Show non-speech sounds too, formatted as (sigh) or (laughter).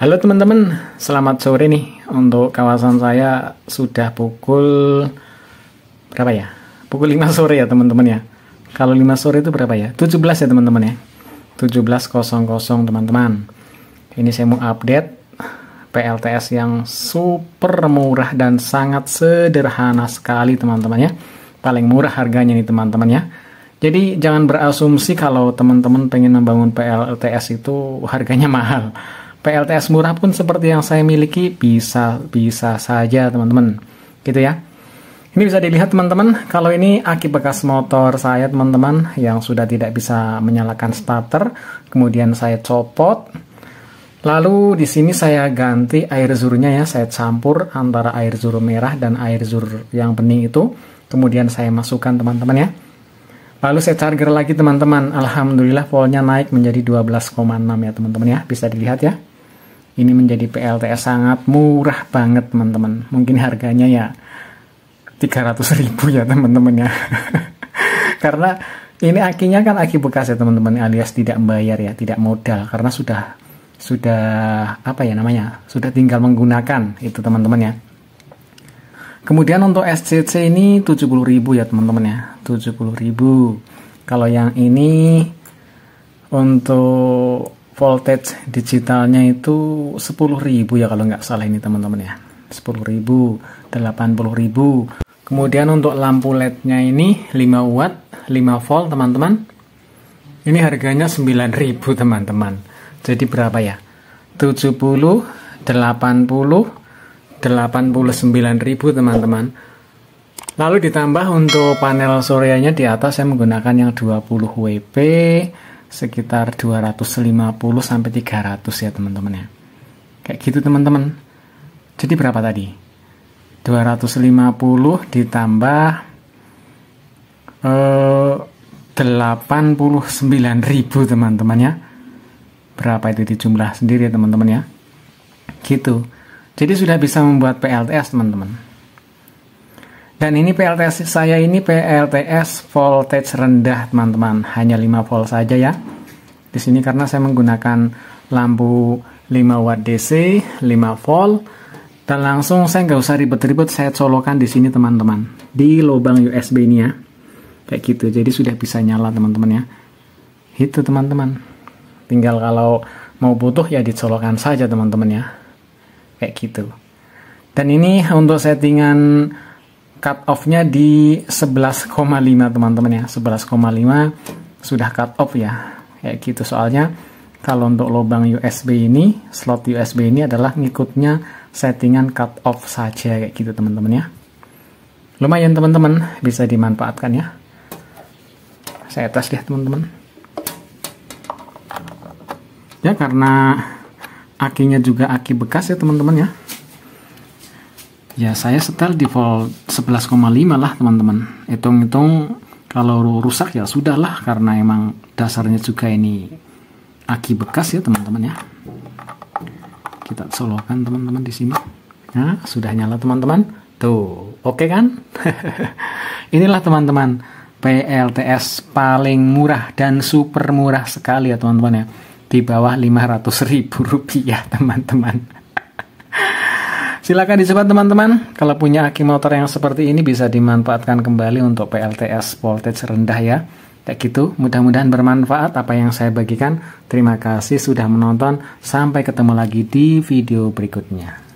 Halo teman-teman, selamat sore nih. Untuk kawasan saya sudah pukul berapa ya? Pukul 5 sore ya teman-teman ya. Kalau 5 sore itu berapa ya? 17 ya teman-teman ya. 17.00 teman-teman. Ini saya mau update PLTS yang super murah dan sangat sederhana sekali teman-teman ya. Paling murah harganya nih teman-teman ya. Jadi jangan berasumsi kalau teman-teman pengen membangun PLTS itu harganya mahal PLTS murah pun seperti yang saya miliki bisa bisa saja teman-teman gitu ya ini bisa dilihat teman-teman kalau ini aki bekas motor saya teman-teman yang sudah tidak bisa menyalakan starter kemudian saya copot lalu di sini saya ganti air zurnya ya saya campur antara air zur merah dan air zur yang bening itu kemudian saya masukkan teman-teman ya Lalu saya charger lagi teman-teman. Alhamdulillah voltnya naik menjadi 12,6 ya teman-teman ya. Bisa dilihat ya ini menjadi PLTS sangat murah banget teman-teman mungkin harganya ya 300 ribu ya teman-teman ya (laughs) karena ini akinya kan aki bekas ya teman-teman alias tidak membayar ya tidak modal karena sudah sudah apa ya namanya sudah tinggal menggunakan itu teman-teman ya kemudian untuk SCC ini ribu ya teman-teman ya ribu. kalau yang ini untuk voltage digitalnya itu 10.000 ya kalau nggak salah ini teman-teman ya 10.000 80.000 kemudian untuk lampu LED-nya ini 5 watt 5 volt teman-teman ini harganya 9.000 teman-teman jadi berapa ya 70 80 89.000 teman-teman lalu ditambah untuk panel surya di atas saya menggunakan yang 20 WP sekitar 250 sampai 300 ya teman-teman ya. Kayak gitu teman-teman. Jadi berapa tadi? 250 ditambah eh, 89.000 teman-teman ya. Berapa itu di jumlah sendiri ya teman-teman ya. Gitu. Jadi sudah bisa membuat PLTS teman-teman. Dan ini PLTS saya ini PLTS voltage rendah teman-teman, hanya 5 volt saja ya. Di sini karena saya menggunakan lampu 5 watt DC, 5 volt. Dan langsung saya nggak usah ribet-ribet, saya colokan di sini teman-teman. Di lubang USB ini ya. Kayak gitu, jadi sudah bisa nyala teman-teman ya. Itu teman-teman. Tinggal kalau mau butuh ya dicolokan saja teman-teman ya. Kayak gitu. Dan ini untuk settingan cut off-nya di 11,5 teman-teman ya 11,5 sudah cut off ya kayak gitu soalnya kalau untuk lubang USB ini slot USB ini adalah ngikutnya settingan cut off saja kayak gitu teman-teman ya lumayan teman-teman bisa dimanfaatkan ya saya tes deh teman-teman ya karena akinya juga aki bekas ya teman-teman ya ya saya setel default 11,5 lah teman-teman hitung-hitung kalau rusak ya sudahlah karena emang dasarnya juga ini aki bekas ya teman-teman ya kita solokan teman-teman di sini nah sudah nyala teman-teman tuh oke okay kan (laughs) inilah teman-teman PLTS paling murah dan super murah sekali ya teman-teman ya di bawah 500 ribu rupiah (laughs) teman-teman Silakan dicoba teman-teman. Kalau punya aki motor yang seperti ini bisa dimanfaatkan kembali untuk PLTS voltage rendah ya. Kayak gitu, mudah-mudahan bermanfaat apa yang saya bagikan. Terima kasih sudah menonton. Sampai ketemu lagi di video berikutnya.